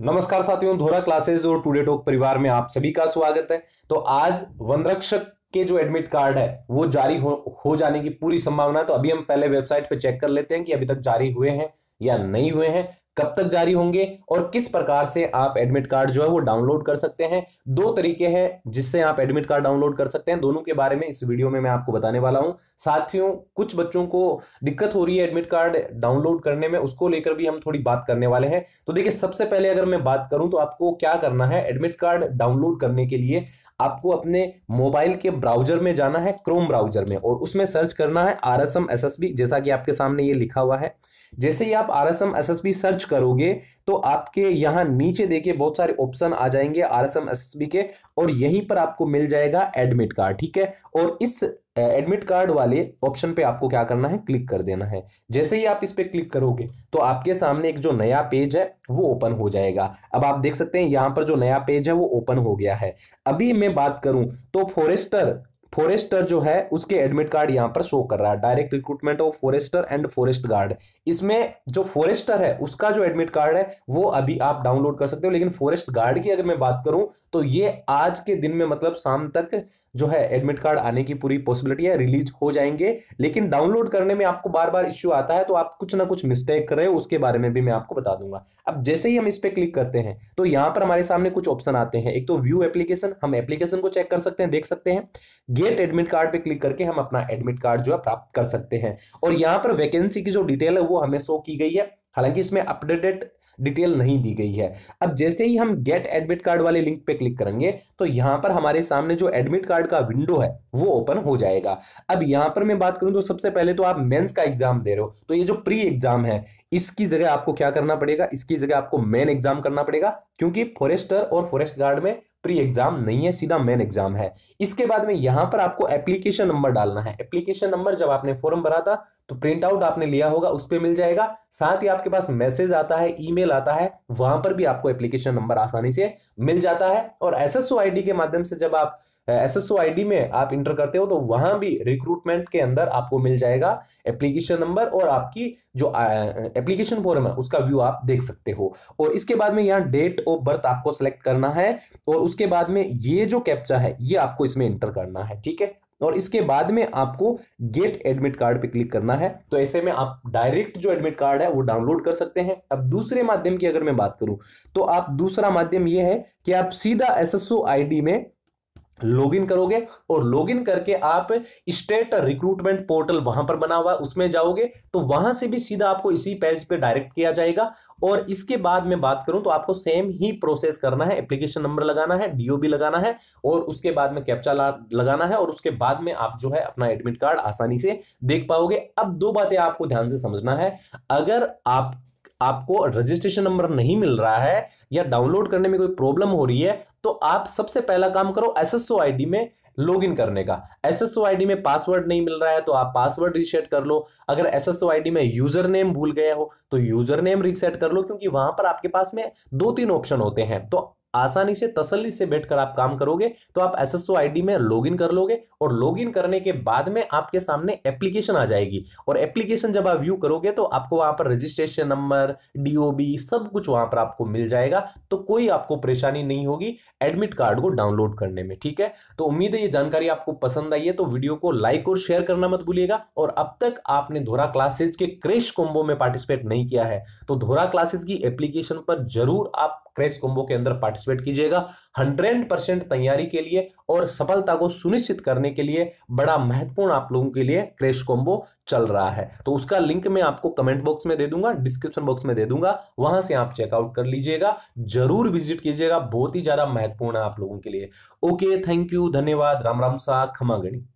नमस्कार साथियों धोरा क्लासेस और टूडे टॉक परिवार में आप सभी का स्वागत है तो आज वनरक्षक के जो एडमिट कार्ड है वो जारी हो, हो जाने की पूरी संभावना है तो अभी हम पहले वेबसाइट पे चेक कर लेते हैं कि अभी तक जारी हुए हैं या नहीं हुए हैं कब तक जारी होंगे और किस प्रकार से आप एडमिट कार्ड जो है वो डाउनलोड कर सकते हैं दो तरीके हैं जिससे आप एडमिट कार्ड डाउनलोड कर सकते हैं दोनों के बारे में इस वीडियो में मैं आपको बताने वाला हूं साथियों कुछ बच्चों को दिक्कत हो रही है एडमिट कार्ड डाउनलोड करने में उसको लेकर भी हम थोड़ी बात करने वाले हैं तो देखिए सबसे पहले अगर मैं बात करूं तो आपको क्या करना है एडमिट कार्ड डाउनलोड करने के लिए आपको अपने मोबाइल के ब्राउजर में जाना है क्रोम ब्राउजर में और उसमें सर्च करना है R S M S S B जैसा कि आपके सामने ये लिखा हुआ है जैसे ही आप R S M S S B search करोगे तो आपके यहाँ नीचे देखिए बहुत सारे ऑप्शन आ जाएंगे R S M S S B के और यहीं पर आपको मिल जाएगा एडमिट कार्ड ठीक है और इस एडमिट कार्ड वाले ऑप्शन पे आपको क्या करना है क्लिक कर देना है जैसे ही आप इस पर क्लिक करोगे तो आपके सामने एक जो नया पेज है वो ओपन हो जाएगा अब आप देख सकते हैं यहाँ पर जो नया पेज है वो ओपन हो गया है अभी मैं बात करूं तो फॉरेस्टर फॉरेस्टर जो है उसके एडमिट कार्ड यहां पर शो कर रहा है direct recruitment of forester and forest guard इसमें जो फॉरेस्टर है उसका जो एडमिट कार्ड है वो अभी आप डाउनलोड कर सकते हो लेकिन फॉरेस्ट गार्ड की अगर मैं बात करूं तो ये आज के दिन में मतलब शाम तक जो है एडमिट कार्ड आने की पूरी पॉसिबिलिटी है रिलीज हो जाएंगे लेकिन डाउनलोड करने में आपको बार बार इश्यू आता है तो आप कुछ ना कुछ मिस्टेक कर रहे हो उसके बारे में भी मैं आपको बता दूंगा अब जैसे ही हम इस पर क्लिक करते हैं तो यहां पर हमारे सामने कुछ ऑप्शन आते हैं एक तो व्यू एप्लीकेशन हम एप्लीकेशन को चेक कर सकते हैं देख सकते हैं गेट एडमिट कार्ड पे क्लिक करके हम अपना एडमिट कार्ड जो है प्राप्त कर सकते हैं और यहाँ पर वैकेंसी की जो डिटेल है वो हमें शो की गई है हालांकि इसमें अपडेटेड डिटेल नहीं दी गई है अब जैसे ही हम गेट एडमिट कार्ड वाले लिंक पे क्लिक करेंगे तो यहां पर हमारे सामने जो एडमिट कार्ड का विंडो है वो ओपन हो जाएगा अब यहां पर मैं बात करूं तो सबसे पहले तो आप मेंस का एग्जाम दे रहे हो तो ये जो प्री एग्जाम है इसकी जगह आपको क्या करना पड़ेगा इसकी जगह आपको मेन एग्जाम करना पड़ेगा क्योंकि फॉरेस्टर और फॉरेस्ट गार्ड में प्री एग्जाम नहीं है सीधा मेन एग्जाम है इसके बाद में यहां पर आपको एप्लीकेशन नंबर डालना है एप्लीकेशन नंबर जब आपने फॉर्म भरा था तो प्रिंट आउट आपने लिया होगा उस पर मिल जाएगा साथ ही आप आपके पास मैसेज आता है ईमेल आता है वहां पर भी आपको एप्लीकेशन नंबर आसानी से मिल जाता है और एस एस के माध्यम से जब आप एस एस में आप इंटर करते हो तो वहां भी रिक्रूटमेंट के अंदर आपको मिल जाएगा एप्लीकेशन नंबर और आपकी जो एप्लीकेशन फॉर्म है उसका व्यू आप देख सकते हो और इसके बाद में यहाँ डेट ऑफ बर्थ आपको सेलेक्ट करना है और उसके बाद में ये जो कैप्चा है ये आपको इसमें इंटर करना है ठीक है और इसके बाद में आपको गेट एडमिट कार्ड पे क्लिक करना है तो ऐसे में आप डायरेक्ट जो एडमिट कार्ड है वो डाउनलोड कर सकते हैं अब दूसरे माध्यम की अगर मैं बात करूं तो आप दूसरा माध्यम ये है कि आप सीधा एसएसओ आईडी में लॉगिन करोगे और लॉगिन करके आप स्टेट रिक्रूटमेंट पोर्टल वहां पर बना हुआ उसमें जाओगे तो वहां से भी सीधा आपको इसी पेज पे डायरेक्ट किया जाएगा और इसके बाद में बात करूं तो आपको सेम ही प्रोसेस करना है एप्लीकेशन नंबर लगाना है डीओबी लगाना है और उसके बाद में कैप्चा लगाना है और उसके बाद में आप जो है अपना एडमिट कार्ड आसानी से देख पाओगे अब दो बातें आपको ध्यान से समझना है अगर आप आपको रजिस्ट्रेशन नंबर नहीं मिल रहा है या डाउनलोड करने में कोई प्रॉब्लम हो रही है तो आप सबसे पहला काम करो एस आई डी में लॉग इन करने का एस आई डी में पासवर्ड नहीं मिल रहा है तो आप पासवर्ड रीसेट कर लो अगर एस आई डी में यूजर नेम भूल गए हो तो यूजर नेम रीसेट कर लो क्योंकि वहां पर आपके पास में दो तीन ऑप्शन होते हैं तो आसानी से तसल्ली से बैठकर आप काम करोगे तो आप एस एस में लॉग कर लोगे और लॉग करने के बाद में आपके सामने एप्लीकेशन आ जाएगी और एप्लीकेशन जब आप व्यू करोगे तो आपको वहां पर रजिस्ट्रेशन नंबर डी सब कुछ वहां पर आपको मिल जाएगा तो कोई आपको परेशानी नहीं होगी एडमिट कार्ड को डाउनलोड करने में ठीक है तो उम्मीद है ये जानकारी आपको पसंद आई है तो वीडियो को लाइक और शेयर करना मत भूलिएगा और अब तक आपने धोरा क्लासेज के क्रेश कोम्बो में पार्टिसिपेट नहीं किया है तो धोरा क्लासेज की एप्लीकेशन पर जरूर आप क्रैश कुंभो के अंदर पार्टिसिपेट कीजिएगा हंड्रेड परसेंट तैयारी के लिए और सफलता को सुनिश्चित करने के लिए बड़ा महत्वपूर्ण आप लोगों के लिए क्रैश कॉम्बो चल रहा है तो उसका लिंक मैं आपको कमेंट बॉक्स में दे दूंगा डिस्क्रिप्शन बॉक्स में दे दूंगा वहां से आप चेकआउट कर लीजिएगा जरूर विजिट कीजिएगा बहुत ही ज्यादा महत्वपूर्ण है आप लोगों के लिए ओके थैंक यू धन्यवाद राम राम सा खमागणी